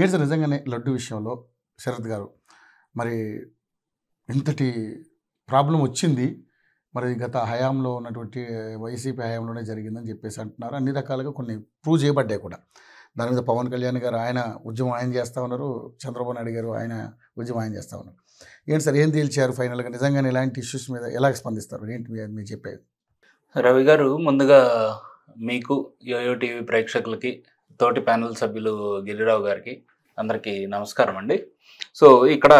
ఏంటి సార్ నిజంగానే లడ్డు విషయంలో శరత్ గారు మరి ఇంతటి ప్రాబ్లం వచ్చింది మరి గత హయాంలో ఉన్నటువంటి వైసీపీ హయాంలోనే జరిగిందని చెప్పేసి అంటున్నారు అన్ని రకాలుగా కొన్ని ప్రూవ్ చేయబడ్డాయి కూడా దాని మీద పవన్ కళ్యాణ్ గారు ఆయన ఉద్యమం ఆయన చేస్తూ ఉన్నారు చంద్రబాబు నాయుడు గారు ఆయన ఉద్యమం ఆయన చేస్తూ ఉన్నారు ఏంటి సార్ ఏం తేల్చారు ఫైనల్గా నిజంగానే ఇలాంటి ఇష్యూస్ మీద ఎలా స్పందిస్తారు ఏంటి మీరు చెప్పేది రవి గారు ముందుగా మీకు యోయో టీవీ ప్రేక్షకులకి తోటి ప్యానల్ సభ్యులు గిరిరావు గారికి అందరికీ నమస్కారం అండి సో ఇక్కడ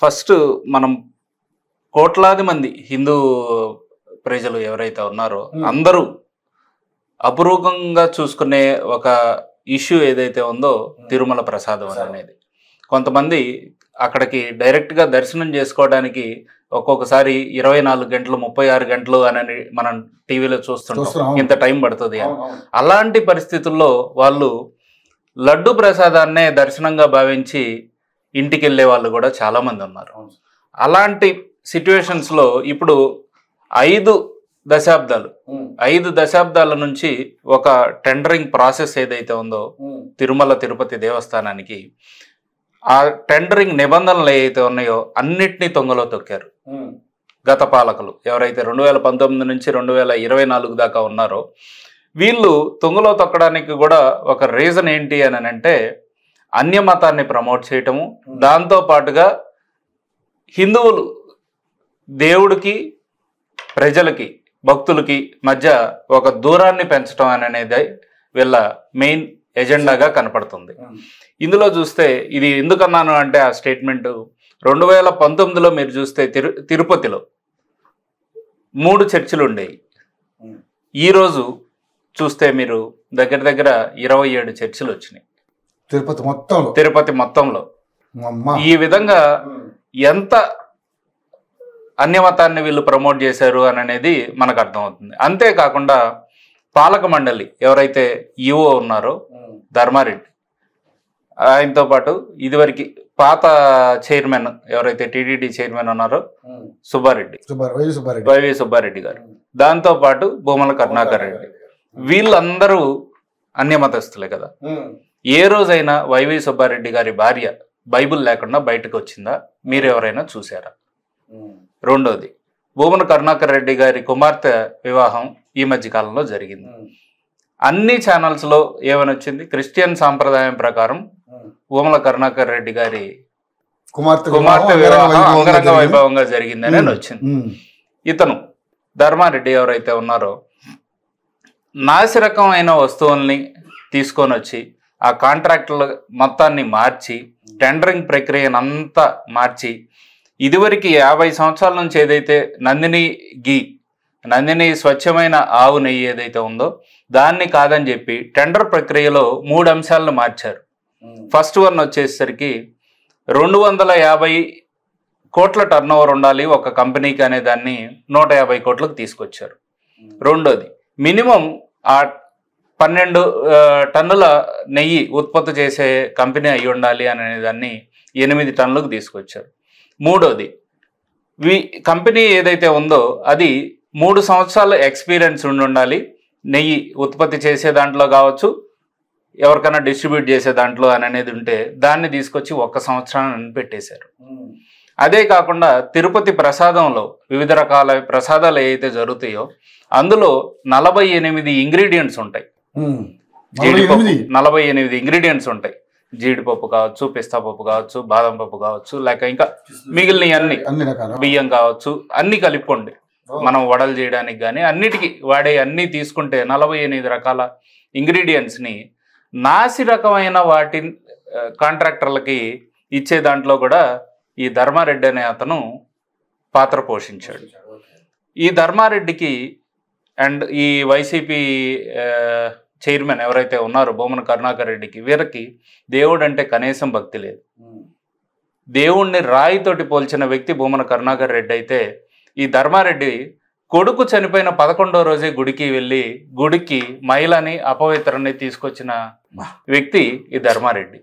ఫస్ట్ మనం కోట్లాది మంది హిందూ ప్రజలు ఎవరైతే ఉన్నారో hmm. అందరూ అపురూపంగా చూసుకునే ఒక ఇష్యూ ఏదైతే ఉందో hmm. తిరుమల ప్రసాదం అనేది కొంతమంది అక్కడికి డైరెక్ట్గా దర్శనం చేసుకోవడానికి ఒక్కొక్కసారి ఇరవై నాలుగు గంటలు ముప్పై ఆరు గంటలు అని మనం టీవీలో చూస్తుంటాం ఇంత టైం పడుతుంది అలాంటి పరిస్థితుల్లో వాళ్ళు లడ్డు ప్రసాదాన్నే దర్శనంగా భావించి ఇంటికి వెళ్ళే వాళ్ళు కూడా చాలామంది ఉన్నారు అలాంటి సిట్యువేషన్స్లో ఇప్పుడు ఐదు దశాబ్దాలు ఐదు దశాబ్దాల నుంచి ఒక టెండరింగ్ ప్రాసెస్ ఏదైతే ఉందో తిరుమల తిరుపతి దేవస్థానానికి ఆ టెండరింగ్ నిబంధనలు ఏవైతే ఉన్నాయో అన్నిటినీ తొంగలో తొక్కారు గత పాలకులు ఎవరైతే రెండు వేల పంతొమ్మిది నుంచి రెండు వేల ఇరవై నాలుగు దాకా ఉన్నారో వీళ్ళు తుంగలో తొక్కడానికి కూడా ఒక రీజన్ ఏంటి అని అంటే అన్యమతాన్ని ప్రమోట్ చేయటము దాంతోపాటుగా హిందువులు దేవుడికి ప్రజలకి భక్తులకి మధ్య ఒక దూరాన్ని పెంచడం అనేది వీళ్ళ మెయిన్ ఎజెండాగా కనపడుతుంది ఇందులో చూస్తే ఇది ఎందుకన్నాను అంటే ఆ స్టేట్మెంట్ రెండు వేల పంతొమ్మిదిలో మీరు చూస్తే తిరు తిరుపతిలో మూడు చర్చిలు ఉండేవి ఈరోజు చూస్తే మీరు దగ్గర దగ్గర ఇరవై ఏడు చర్చిలు వచ్చినాయి తిరుపతి మొత్తం తిరుపతి మొత్తంలో ఈ విధంగా ఎంత అన్యమతాన్ని వీళ్ళు ప్రమోట్ చేశారు అని అనేది మనకు అర్థమవుతుంది అంతేకాకుండా పాలక మండలి ఎవరైతే ఈఓ ఉన్నారో ధర్మారెడ్డి ఆయనతో పాటు ఇదివరకు పాత చైర్మన్ ఎవరైతే టీడీడీ చైర్మన్ ఉన్నారో సుబ్బారెడ్డి వైవి సుబ్బారెడ్డి గారు దాంతో పాటు భూమల కరుణాకర్ రెడ్డి వీళ్ళందరూ అన్యమతస్తులే కదా ఏ రోజైనా వైవి సుబ్బారెడ్డి గారి భార్య బైబుల్ లేకుండా బయటకు వచ్చిందా మీరు ఎవరైనా చూసారా రెండోది భూమన కరుణాకర్ రెడ్డి గారి కుమార్తె వివాహం ఈ మధ్య కాలంలో జరిగింది అన్ని ఛానల్స్లో ఏమని వచ్చింది క్రిస్టియన్ సాంప్రదాయం ప్రకారం ఊమల కరుణాకర్ రెడ్డి గారి కుమార్తె కుమార్తె అంగరంగ వైభవంగా జరిగిందని అని వచ్చింది ఇతను ధర్మారెడ్డి ఎవరైతే ఉన్నారో అయిన వస్తువుల్ని తీసుకొని వచ్చి ఆ కాంట్రాక్టుల మొత్తాన్ని మార్చి టెండరింగ్ ప్రక్రియను అంతా మార్చి ఇదివరకు యాభై సంవత్సరాల నుంచి ఏదైతే నందిని గీ నందిని స్వచ్ఛమైన ఆవు నెయ్యి ఏదైతే ఉందో దాన్ని కాదని చెప్పి టెండర్ ప్రక్రియలో మూడు అంశాలను మార్చారు ఫస్ట్ వన్ వచ్చేసరికి రెండు వందల యాభై కోట్ల టర్న్ ఓవర్ ఉండాలి ఒక కంపెనీకి అనే దాన్ని నూట యాభై కోట్లకు తీసుకొచ్చారు రెండోది మినిమం ఆ పన్నెండు టన్నుల నెయ్యి ఉత్పత్తి చేసే కంపెనీ అయి ఉండాలి అనే దాన్ని ఎనిమిది టన్నులకు తీసుకొచ్చారు మూడోది వి కంపెనీ ఏదైతే ఉందో అది మూడు సంవత్సరాల ఎక్స్పీరియన్స్ ఉండి ఉండాలి నెయ్యి ఉత్పత్తి చేసే దాంట్లో కావచ్చు ఎవరికైనా డిస్ట్రిబ్యూట్ చేసే దాంట్లో అని అనేది ఉంటే దాన్ని తీసుకొచ్చి ఒక్క సంవత్సరాన్ని పెట్టేశారు అదే కాకుండా తిరుపతి ప్రసాదంలో వివిధ రకాల ప్రసాదాలు ఏవైతే జరుగుతాయో అందులో నలభై ఎనిమిది ఇంగ్రీడియంట్స్ ఉంటాయి జీడిపప్పు నలభై ఎనిమిది ఇంగ్రీడియంట్స్ ఉంటాయి జీడిపప్పు కావచ్చు పిస్తా పప్పు కావచ్చు బాదం పప్పు కావచ్చు లేక ఇంకా మిగిలిన అన్ని బియ్యం కావచ్చు అన్ని కలుపుకోండి మనం వడలు చేయడానికి కానీ అన్నిటికీ వాడే అన్ని తీసుకుంటే నలభై ఎనిమిది రకాల ఇంగ్రీడియంట్స్ని నాసి రకమైన వాటి కాంట్రాక్టర్లకి ఇచ్చే దాంట్లో కూడా ఈ ధర్మారెడ్డి అనే అతను పాత్ర పోషించాడు ఈ ధర్మారెడ్డికి అండ్ ఈ వైసీపీ చైర్మన్ ఎవరైతే ఉన్నారో బొమ్మన కరుణాకర్ రెడ్డికి వీరికి దేవుడు అంటే కనీసం భక్తి లేదు దేవుణ్ణి రాయితోటి పోల్చిన వ్యక్తి బొమ్మన కరుణాకర్ రెడ్డి అయితే ఈ ధర్మారెడ్డి కొడుకు చనిపోయిన పదకొండో రోజే గుడికి వెళ్ళి గుడికి మహిళని అపవిత్రని తీసుకొచ్చిన వ్యక్తి ఈ ధర్మారెడ్డి